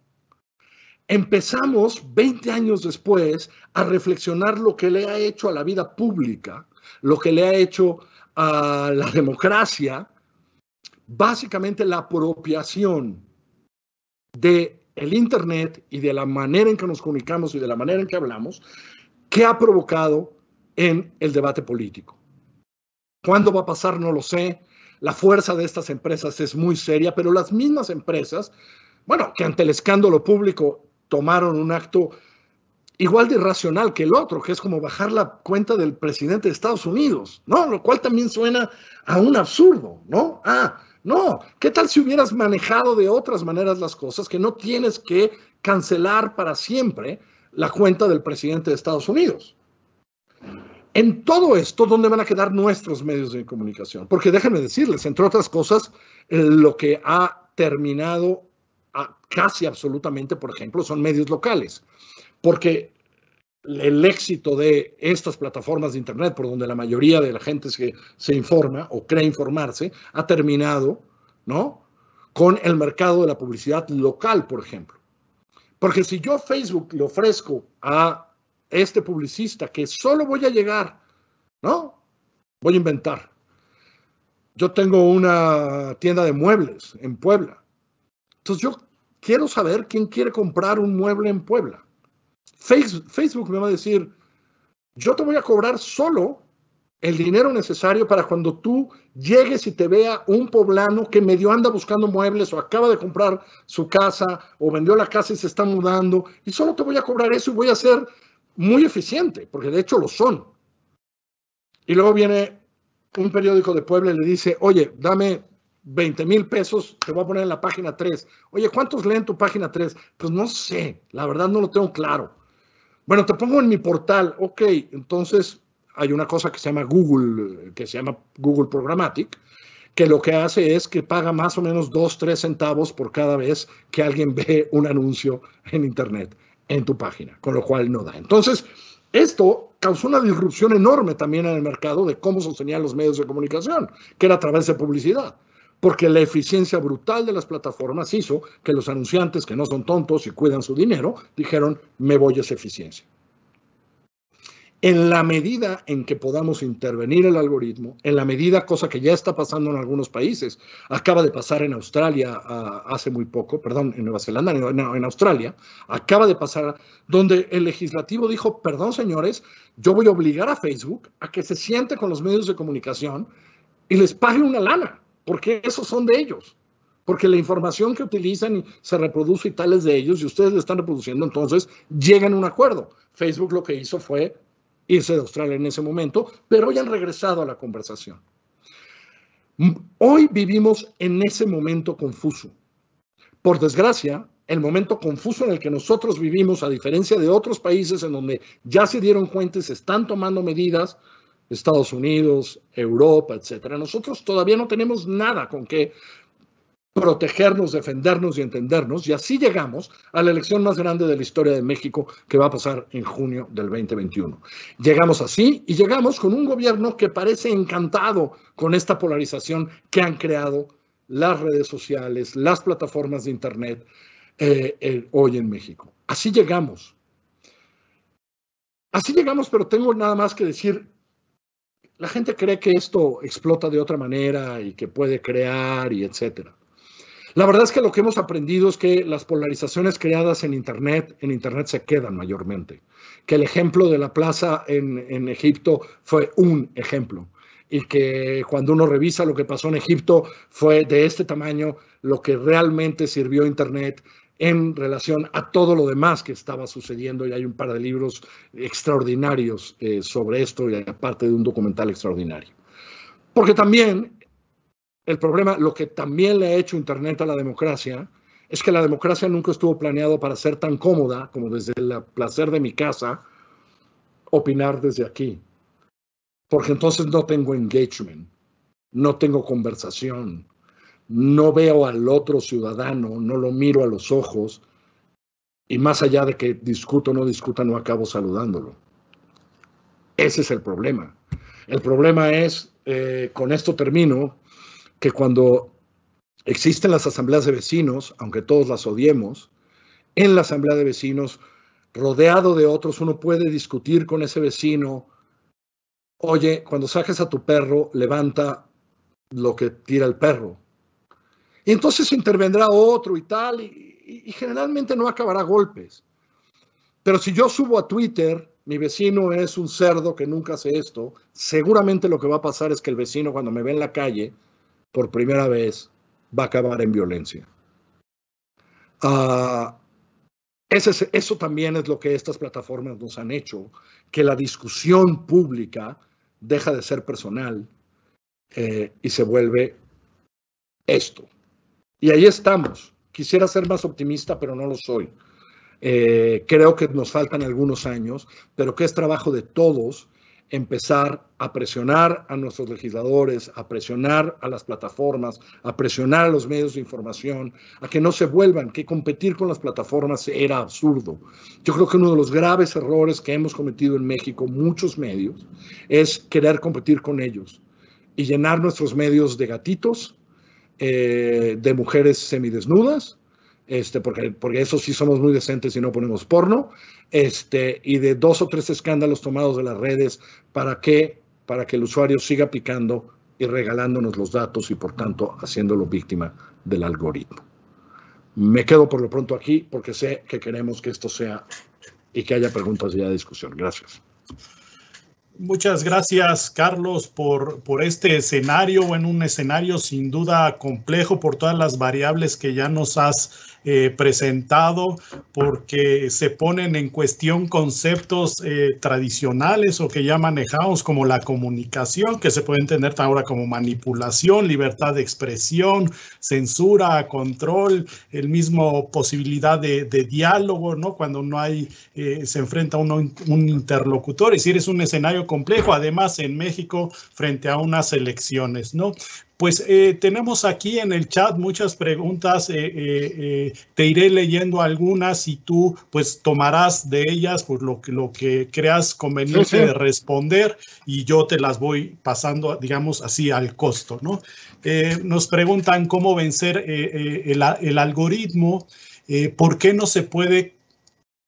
C: Empezamos 20 años después a reflexionar lo que le ha hecho a la vida pública, lo que le ha hecho a la democracia, básicamente la apropiación de el Internet y de la manera en que nos comunicamos y de la manera en que hablamos, que ha provocado en el debate político. ¿Cuándo va a pasar? No lo sé. La fuerza de estas empresas es muy seria, pero las mismas empresas, bueno, que ante el escándalo público tomaron un acto igual de irracional que el otro, que es como bajar la cuenta del presidente de Estados Unidos, ¿no? Lo cual también suena a un absurdo, ¿no? Ah, no, ¿qué tal si hubieras manejado de otras maneras las cosas que no tienes que cancelar para siempre la cuenta del presidente de Estados Unidos? En todo esto, ¿dónde van a quedar nuestros medios de comunicación? Porque déjenme decirles, entre otras cosas, eh, lo que ha terminado casi absolutamente, por ejemplo, son medios locales. Porque el éxito de estas plataformas de Internet, por donde la mayoría de la gente se, se informa o cree informarse, ha terminado, ¿no? Con el mercado de la publicidad local, por ejemplo. Porque si yo Facebook le ofrezco a este publicista, que solo voy a llegar, ¿no? Voy a inventar. Yo tengo una tienda de muebles en Puebla. Entonces yo quiero saber quién quiere comprar un mueble en Puebla. Facebook me va a decir, yo te voy a cobrar solo el dinero necesario para cuando tú llegues y te vea un poblano que medio anda buscando muebles o acaba de comprar su casa o vendió la casa y se está mudando y solo te voy a cobrar eso y voy a hacer muy eficiente, porque de hecho lo son. Y luego viene un periódico de Puebla y le dice, oye, dame 20 mil pesos, te voy a poner en la página 3. Oye, ¿cuántos leen tu página 3? Pues no sé, la verdad no lo tengo claro. Bueno, te pongo en mi portal, ok, entonces hay una cosa que se llama Google, que se llama Google Programmatic, que lo que hace es que paga más o menos 2, 3 centavos por cada vez que alguien ve un anuncio en Internet en tu página, con lo cual no da. Entonces, esto causó una disrupción enorme también en el mercado de cómo sostenían los medios de comunicación, que era a través de publicidad, porque la eficiencia brutal de las plataformas hizo que los anunciantes, que no son tontos y cuidan su dinero, dijeron, me voy a esa eficiencia en la medida en que podamos intervenir el algoritmo, en la medida, cosa que ya está pasando en algunos países, acaba de pasar en Australia ah, hace muy poco, perdón, en Nueva Zelanda, en, en Australia, acaba de pasar, donde el legislativo dijo, perdón señores, yo voy a obligar a Facebook a que se siente con los medios de comunicación y les pague una lana, porque esos son de ellos porque la información que utilizan se reproduce y tal es de ellos y ustedes la están reproduciendo, entonces llegan a un acuerdo. Facebook lo que hizo fue irse de Australia en ese momento, pero hoy han regresado a la conversación. Hoy vivimos en ese momento confuso. Por desgracia, el momento confuso en el que nosotros vivimos, a diferencia de otros países en donde ya se dieron cuenta y se están tomando medidas, Estados Unidos, Europa, etcétera. Nosotros todavía no tenemos nada con que protegernos, defendernos y entendernos. Y así llegamos a la elección más grande de la historia de México que va a pasar en junio del 2021. Llegamos así y llegamos con un gobierno que parece encantado con esta polarización que han creado las redes sociales, las plataformas de Internet eh, eh, hoy en México. Así llegamos. Así llegamos, pero tengo nada más que decir la gente cree que esto explota de otra manera y que puede crear y etcétera. La verdad es que lo que hemos aprendido es que las polarizaciones creadas en Internet, en Internet se quedan mayormente, que el ejemplo de la plaza en, Egipto fue un ejemplo y que cuando uno revisa lo que pasó en Egipto fue de este tamaño lo que realmente sirvió Internet en relación a todo lo demás que estaba sucediendo y hay un par de libros extraordinarios eh, sobre esto y aparte de un documental extraordinario. Porque también el problema, lo que también le ha hecho Internet a la democracia, es que la democracia nunca estuvo planeado para ser tan cómoda como desde el placer de mi casa opinar desde aquí. Porque entonces no tengo engagement, no tengo conversación, no veo al otro ciudadano, no lo miro a los ojos y más allá de que discuto o no discuta, no acabo saludándolo. Ese es el problema. El problema es, eh, con esto termino, que cuando existen las asambleas de vecinos, aunque todos las odiemos, en la asamblea de vecinos, rodeado de otros, uno puede discutir con ese vecino, oye, cuando saques a tu perro, levanta lo que tira el perro. Y entonces intervendrá otro y tal, y, generalmente no acabará golpes. Pero si yo subo a Twitter, mi vecino es un cerdo que nunca hace esto, seguramente lo que va a pasar es que el vecino cuando me ve en la calle por primera vez va a acabar en violencia. Ah, eso también es lo que estas plataformas nos han hecho, que la discusión pública deja de ser personal eh, y se vuelve esto. Y ahí estamos. Quisiera ser más optimista, pero no lo soy. Eh, creo que nos faltan algunos años, pero que es trabajo de todos empezar a presionar a nuestros legisladores, a presionar a las plataformas, a presionar a los medios de información, a que no se vuelvan, que competir con las plataformas era absurdo. Yo creo que uno de los graves errores que hemos cometido en México, muchos medios, es querer competir con ellos y llenar nuestros medios de gatitos, eh, de mujeres semidesnudas este, porque, porque eso sí somos muy decentes y no ponemos porno, este, y de dos o tres escándalos tomados de las redes para que, para que el usuario siga picando y regalándonos los datos y por tanto haciéndolo víctima del algoritmo. Me quedo por lo pronto aquí porque sé que queremos que esto sea y que haya preguntas y haya discusión. Gracias.
B: Muchas gracias, Carlos, por, por este escenario, o en un escenario sin duda complejo por todas las variables que ya nos has eh, presentado porque se ponen en cuestión conceptos eh, tradicionales o que ya manejamos como la comunicación, que se puede entender ahora como manipulación, libertad de expresión, censura, control, el mismo posibilidad de, diálogo, ¿no? Cuando no hay, eh, se enfrenta a un interlocutor, es decir, es un escenario complejo, además en México frente a unas elecciones, ¿no? Pues eh, tenemos aquí en el chat muchas preguntas. Eh, eh, te iré leyendo algunas y tú pues tomarás de ellas por lo que, lo que creas conveniente de responder y yo te las voy pasando, digamos así, al costo. ¿no? nos preguntan cómo vencer el, el, algoritmo, por qué no se puede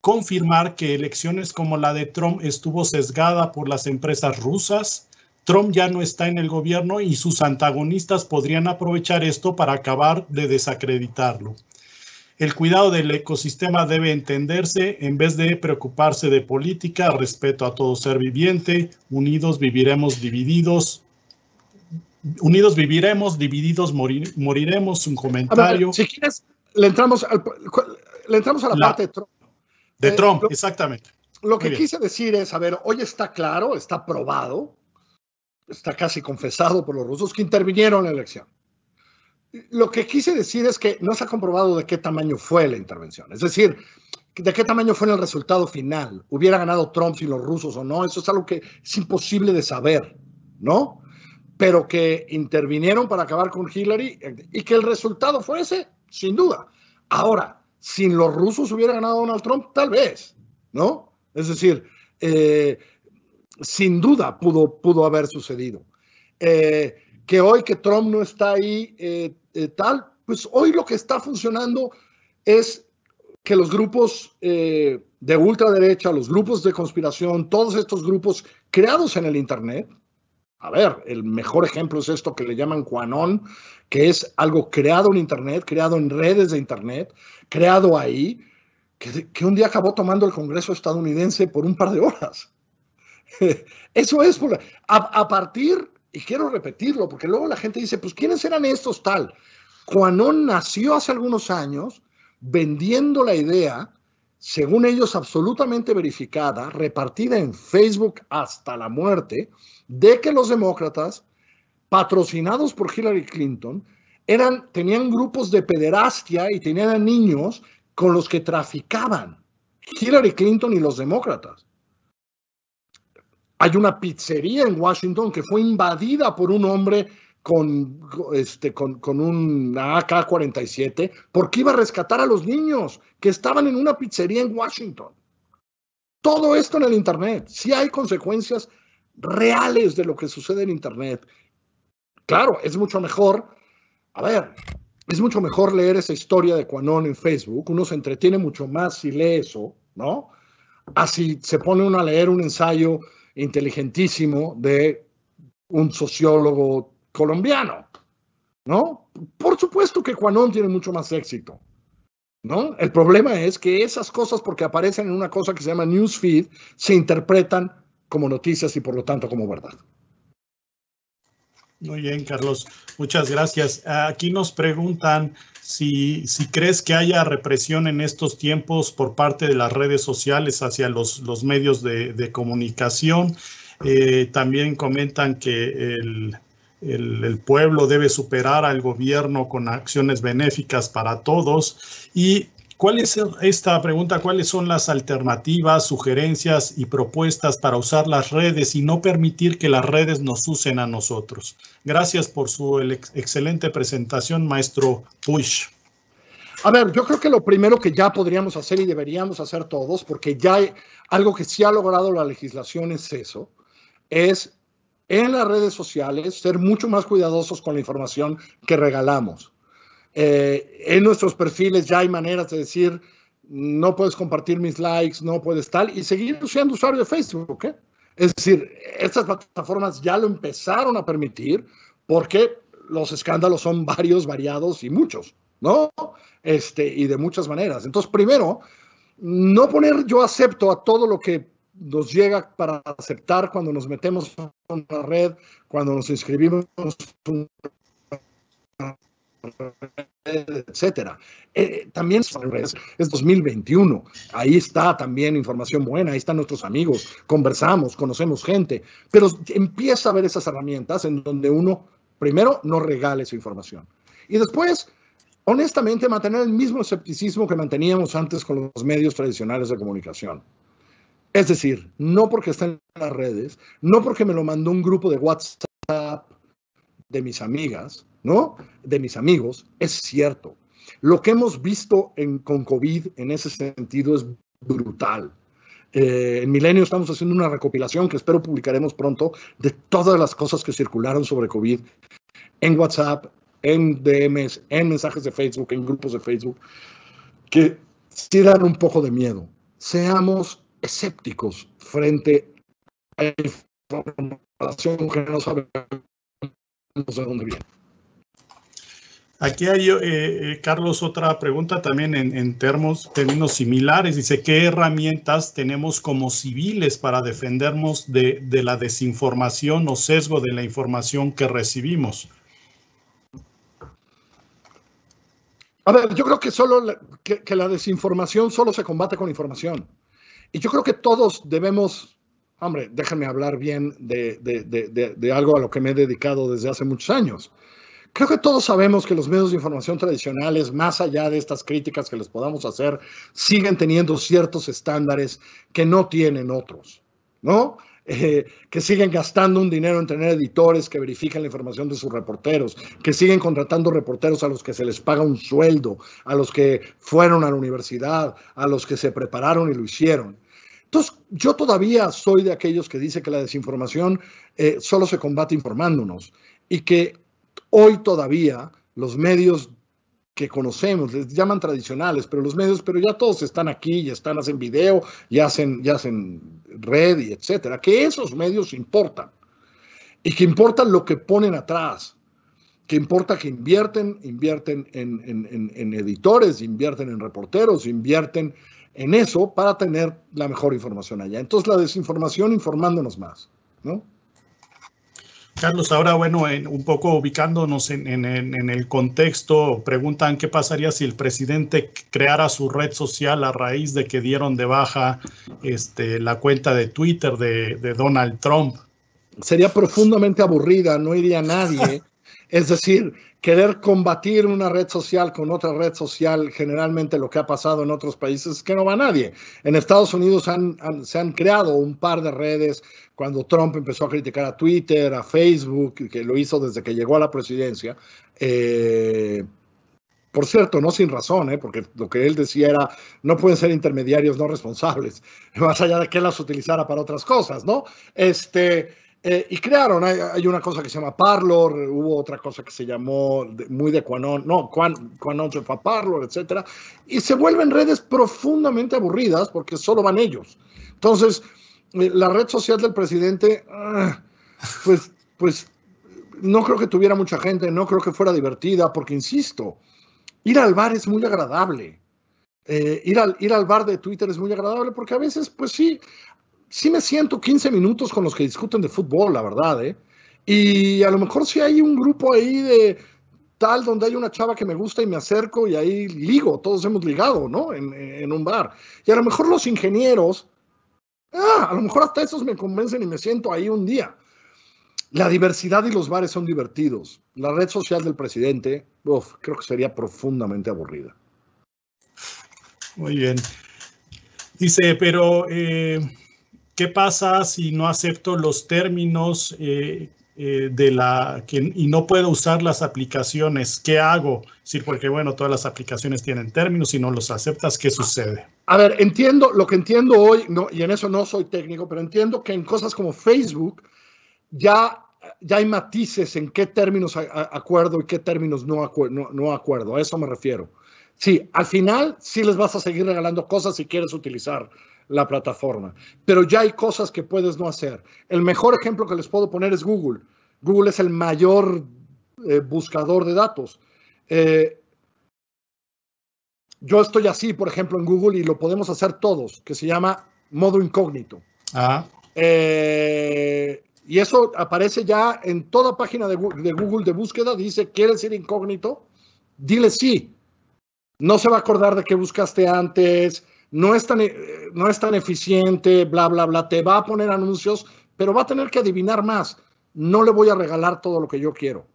B: confirmar que elecciones como la de Trump estuvo sesgada por las empresas rusas Trump ya no está en el gobierno y sus antagonistas podrían aprovechar esto para acabar de desacreditarlo. El cuidado del ecosistema debe entenderse en vez de preocuparse de política, respeto a todo ser viviente, unidos viviremos divididos. Unidos viviremos, divididos moriremos, un comentario. si quieres, le entramos, al, le entramos a la, parte de Trump. De eh, Trump, exactamente. Lo que quise decir es, a ver, hoy está
C: claro, está probado, está casi confesado por los rusos, que intervinieron en la elección. Lo que quise decir es que no se ha comprobado de qué tamaño fue la intervención. Es decir, de qué tamaño fue el resultado final. ¿Hubiera ganado Trump y los rusos o no? Eso es algo que es imposible de saber, ¿no? Pero que intervinieron para acabar con Hillary eh, y que el resultado fue sin duda. Ahora, sin los rusos hubiera ganado Donald Trump, tal vez, ¿no? Es decir, eh, sin duda pudo, pudo haber sucedido. Eh, que hoy que Trump no está ahí eh, eh, tal, pues hoy lo que está funcionando es que los grupos de ultraderecha, los grupos de conspiración, todos estos grupos creados en el Internet, a ver, el mejor ejemplo es esto que le llaman Juanón, que es algo creado en Internet, creado en redes de Internet, creado ahí, que un día acabó tomando el Congreso estadounidense por un par de horas. Eso es, por, a, partir, y quiero repetirlo, porque luego la gente dice, pues ¿quiénes eran estos tal? Juanón nació hace algunos años vendiendo la idea, según ellos absolutamente verificada, repartida en Facebook hasta la muerte, de que los demócratas, patrocinados por Hillary Clinton, eran, tenían grupos de pederastia y tenían niños con los que traficaban Hillary Clinton y los demócratas. Hay una pizzería en Washington que fue invadida por un hombre con, este, con, una AK-47 porque iba a rescatar a los niños que estaban en una pizzería en Washington. Todo esto en el Internet. Sí hay consecuencias reales de lo que sucede en Internet. Claro, es mucho mejor, a ver, es mucho mejor leer esa historia de Cuanón en Facebook. Uno se entretiene mucho más si lee eso, ¿no? Así se pone uno a leer un ensayo inteligentísimo de un sociólogo colombiano, ¿no? Por supuesto que Juanón tiene mucho más éxito, ¿no? El problema es que esas cosas, porque aparecen en una cosa que se llama newsfeed, se interpretan como noticias y por lo tanto como verdad.
B: Muy bien, Carlos. Muchas gracias. Aquí nos preguntan si, crees que haya represión en estos tiempos por parte de las redes sociales hacia los, medios de, comunicación. Eh, también comentan que el, el, pueblo debe superar al gobierno con acciones benéficas para todos y ¿Cuál es esta pregunta? ¿Cuáles son las alternativas, sugerencias y propuestas para usar las redes y no permitir que las redes nos usen a nosotros? Gracias por su excelente presentación, maestro Push. A ver, yo creo que lo primero que ya podríamos
C: hacer y deberíamos hacer todos, porque ya algo que sí ha logrado la legislación es eso, es en las redes sociales ser mucho más cuidadosos con la información que regalamos. Eh, en nuestros perfiles ya hay maneras de decir, no puedes compartir mis likes, no puedes tal, y seguir siendo usuario de Facebook. ¿eh? Es decir, estas plataformas ya lo empezaron a permitir porque los escándalos son varios, variados y muchos, ¿no? Este, y de muchas maneras. Entonces, primero, no poner yo acepto a todo lo que nos llega para aceptar cuando nos metemos en la red, cuando nos inscribimos etcétera. Eh, también es 2021. Ahí está también información buena, ahí están nuestros amigos, conversamos, conocemos gente, pero empieza a ver esas herramientas en donde uno primero no regale su información y después honestamente mantener el mismo escepticismo que manteníamos antes con los medios tradicionales de comunicación. Es decir, no porque estén en las redes, no porque me lo mandó un grupo de WhatsApp de mis amigas, ¿no? De mis amigos, es cierto. Lo que hemos visto con COVID en ese sentido es brutal. Eh, en Milenio estamos haciendo una recopilación que espero publicaremos pronto de todas las cosas que circularon sobre COVID en WhatsApp, en DMs, en mensajes de Facebook, en grupos de Facebook, que sí dan un poco de miedo. Seamos escépticos frente a
B: información
C: que no sabemos
B: de dónde viene. Aquí hay, eh, eh, Carlos, otra pregunta también en, términos similares. Dice, ¿qué herramientas tenemos como civiles para defendernos de, la desinformación o sesgo de la información que recibimos? A ver, yo creo que, solo la, desinformación
C: solo se combate con información. Y yo creo que todos debemos hombre, déjame hablar bien de, algo a lo que me he dedicado desde hace muchos años. Creo que todos sabemos que los medios de información tradicionales, más allá de estas críticas que les podamos hacer, siguen teniendo ciertos estándares que no tienen otros, ¿no? Eh, que siguen gastando un dinero en tener editores que verifican la información de sus reporteros, que siguen contratando reporteros a los que se les paga un sueldo, a los que fueron a la universidad, a los que se prepararon y lo hicieron. Entonces, yo todavía soy de aquellos que dice que la desinformación eh, solo se combate informándonos y que Hoy todavía los medios que conocemos, les llaman tradicionales, pero los medios, pero ya todos están aquí, ya están, hacen video, ya hacen, ya hacen red y etcétera, que esos medios importan y que importa lo que ponen atrás, que importa que invierten, invierten en, en editores, invierten en reporteros, invierten en eso para tener la mejor información allá. Entonces la desinformación informándonos más,
B: ¿no? Carlos, ahora bueno, en, un poco ubicándonos en, el contexto, preguntan qué pasaría si el presidente creara su red social a raíz de que dieron de baja este, la cuenta de Twitter de, de Donald Trump. Sería profundamente aburrida, no iría nadie. Es decir,
C: querer combatir una red social con otra red social, generalmente lo que ha pasado en otros países es que no va nadie. En Estados Unidos se han creado un par de redes cuando Trump empezó a criticar a Twitter, a Facebook, que lo hizo desde que llegó a la presidencia. Eh, por cierto, no sin razón, ¿eh? porque lo que él decía era, no pueden ser intermediarios no responsables, más allá de que las utilizara para otras cosas, ¿no? Este, eh, y crearon, hay, una cosa que se llama Parlor, hubo otra cosa que se llamó muy de Quanon, no, Quan, Quanon se fue a Parlor, etc. Y se vuelven redes profundamente aburridas porque solo van ellos. Entonces, eh, la red social del presidente, ah, pues, pues no creo que tuviera mucha gente, no creo que fuera divertida, porque insisto, ir al bar es muy agradable. Eh, ir, al, ir al bar de Twitter es muy agradable porque a veces, pues sí, sí me siento 15 minutos con los que discuten de fútbol, la verdad, ¿eh? Y a lo mejor si hay un grupo ahí de tal donde hay una chava que me gusta y me acerco y ahí ligo, todos hemos ligado, ¿no? En, en un bar. Y a lo mejor los ingenieros, ah, a lo mejor hasta esos me convencen y me siento ahí un día. La diversidad y los bares son divertidos. La red social del presidente, uf, creo que sería profundamente aburrida.
B: Muy bien. Dice, pero eh, ¿Qué pasa si no acepto los términos eh, eh, de la y no puedo usar las aplicaciones? ¿Qué hago? Sí, porque bueno, todas las aplicaciones tienen términos, y no los aceptas, ¿qué sucede?
C: A ver, entiendo lo que entiendo hoy, y en eso no soy técnico, pero entiendo que en cosas como Facebook ya, ya hay matices en qué términos acuerdo y qué términos no, no acuerdo. A eso me refiero. Sí, al final sí les vas a seguir regalando cosas si quieres utilizar la plataforma. Pero ya hay cosas que puedes no hacer. El mejor ejemplo que les puedo poner es Google. Google es el mayor eh, buscador de datos. Eh, yo estoy así, por ejemplo, en Google y lo podemos hacer todos, que se llama modo incógnito. Ah. Eh, y eso aparece ya en toda página de, de Google de búsqueda. Dice, ¿quieres ir incógnito? Dile sí. No se va a acordar de qué buscaste antes, no es, tan, eh, no es tan eficiente, bla, bla, bla, te va a poner anuncios, pero va a tener que adivinar más. No le voy a regalar todo lo que yo quiero.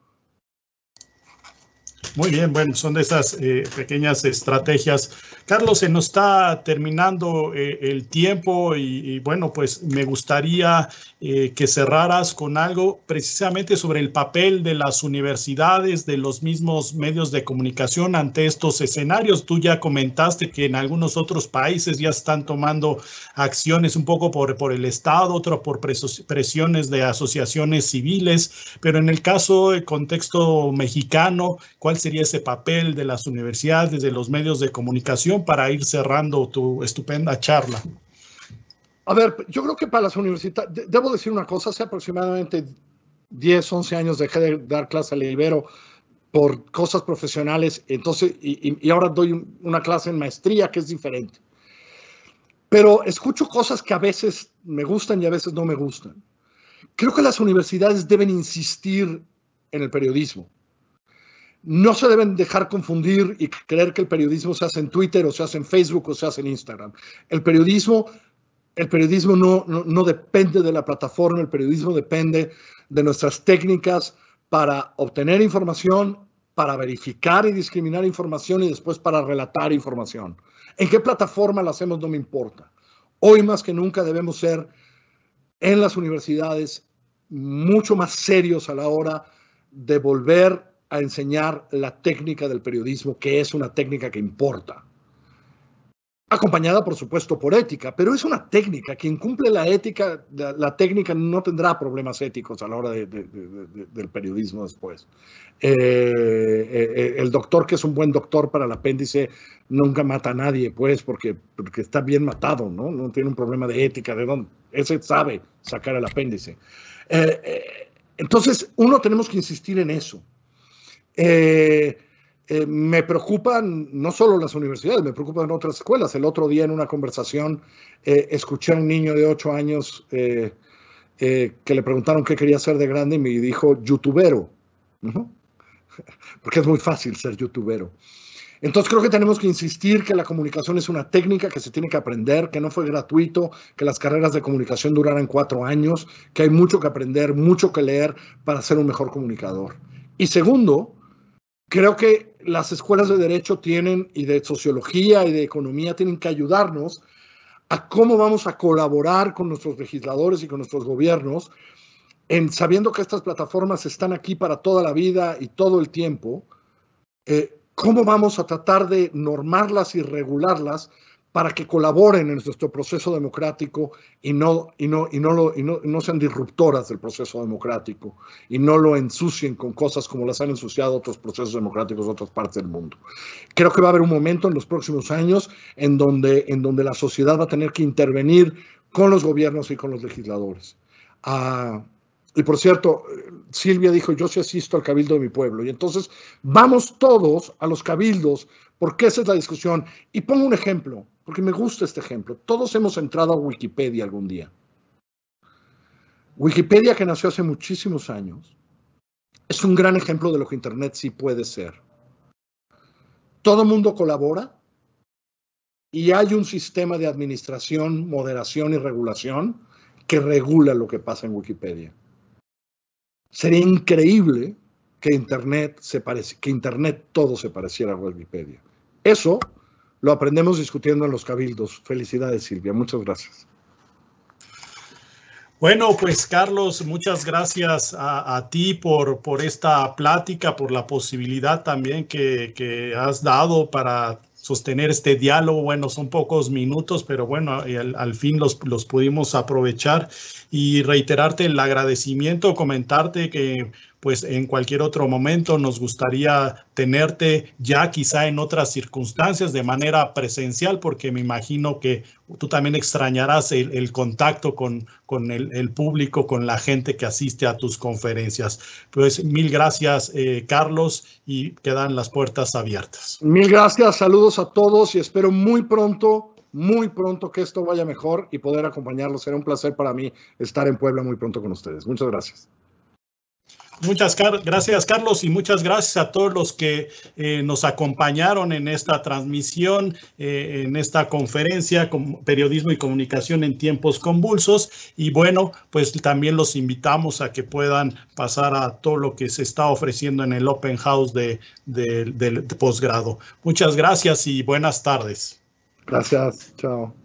B: Muy bien, bueno, son de esas eh, pequeñas estrategias. Carlos, se nos está terminando eh, el tiempo y, bueno, pues me gustaría eh, que cerraras con algo precisamente sobre el papel de las universidades, de los mismos medios de comunicación ante estos escenarios. Tú ya comentaste que en algunos otros países ya están tomando acciones un poco por, por el Estado, otro por presiones de asociaciones civiles, pero en el caso, del contexto mexicano, ¿cuál sería ese papel de las universidades, de los medios de comunicación para ir cerrando tu estupenda charla? A ver, yo creo que para las universidades, debo decir una
C: cosa, hace aproximadamente 10, 11 años dejé de dar clase al Ibero por cosas profesionales, entonces, y ahora doy una clase en maestría que es diferente. Pero escucho cosas que a veces me gustan y a veces no me gustan. Creo que las universidades deben insistir en el periodismo no se deben dejar confundir y creer que el periodismo se hace en Twitter o se hace en Facebook o se hace en Instagram. El periodismo, el periodismo no, no, no depende de la plataforma, el periodismo depende de nuestras técnicas para obtener información, para verificar y discriminar información y después para relatar información. En qué plataforma la hacemos no me importa. Hoy más que nunca debemos ser en las universidades mucho más serios a la hora de volver a enseñar la técnica del periodismo, que es una técnica que importa. Acompañada, por supuesto, por ética, pero es una técnica. Quien cumple la ética, la, técnica no tendrá problemas éticos a la hora del periodismo después. Eh, eh, eh, el doctor que es un buen doctor para el apéndice nunca mata a nadie, pues, porque, está bien matado, ¿no? No tiene un problema de ética, de dónde. Ese sabe sacar el apéndice. entonces, uno tenemos que insistir en eso. Eh, eh, me preocupan no solo las universidades, me preocupan otras escuelas. El otro día en una conversación eh, escuché a un niño de 8 años que le preguntaron qué quería ser de grande y me dijo youtubero, porque es muy fácil ser youtubero. Entonces creo que tenemos que insistir que la comunicación es una técnica que se tiene que aprender, que no fue gratuito, que las carreras de comunicación duraran cuatro años, que hay mucho que aprender, mucho que leer para ser un mejor comunicador. Y segundo, creo que las escuelas de derecho tienen, y de sociología y de economía, tienen que ayudarnos a cómo vamos a colaborar con nuestros legisladores y con nuestros gobiernos, en sabiendo que estas plataformas están aquí para toda la vida y todo el tiempo, eh, cómo vamos a tratar de normarlas y regularlas para que colaboren en nuestro proceso democrático y no, y no, y no, lo, no, sean disruptoras del proceso democrático y no lo ensucien con cosas como las han ensuciado otros procesos democráticos de otras partes del mundo. Creo que va a haber un momento en los próximos años en donde, en donde la sociedad va a tener que intervenir con los gobiernos y con los legisladores. Ah, y por cierto, Silvia dijo, yo sí asisto al cabildo de mi pueblo. Y entonces vamos todos a los cabildos porque esa es la discusión. Y pongo un ejemplo, porque me gusta este ejemplo. Todos hemos entrado a Wikipedia algún día. Wikipedia, que nació hace muchísimos años, es un gran ejemplo de lo que Internet sí puede ser. Todo mundo colabora y hay un sistema de administración, moderación y regulación que regula lo que pasa en Wikipedia. Sería increíble que Internet, se parece, que Internet todo se pareciera a Wikipedia. Eso lo aprendemos discutiendo en los cabildos. Felicidades, Silvia. Muchas gracias.
B: Bueno, pues Carlos, muchas gracias a, ti por, por, esta plática, por la posibilidad también que, has dado para sostener este diálogo. Bueno, son pocos minutos, pero bueno, al, al fin los, los pudimos aprovechar y reiterarte el agradecimiento, comentarte que pues en cualquier otro momento nos gustaría tenerte ya quizá en otras circunstancias de manera presencial, porque me imagino que tú también extrañarás el, contacto con, con el, público, con la gente que asiste a tus conferencias. Pues mil gracias, eh, Carlos, y quedan las puertas abiertas.
C: Mil gracias, saludos a todos y espero muy pronto muy pronto que esto vaya mejor y poder acompañarlos. Será un placer para mí estar en Puebla muy pronto con ustedes. Muchas gracias.
B: Muchas gracias, Carlos, y muchas gracias a todos los que eh, nos acompañaron en esta transmisión, eh, en esta conferencia, con Periodismo y Comunicación en Tiempos Convulsos. Y bueno, pues también los invitamos a que puedan pasar a todo lo que se está ofreciendo en el Open House del de posgrado. Muchas gracias y buenas tardes.
C: Gracias,
B: chao.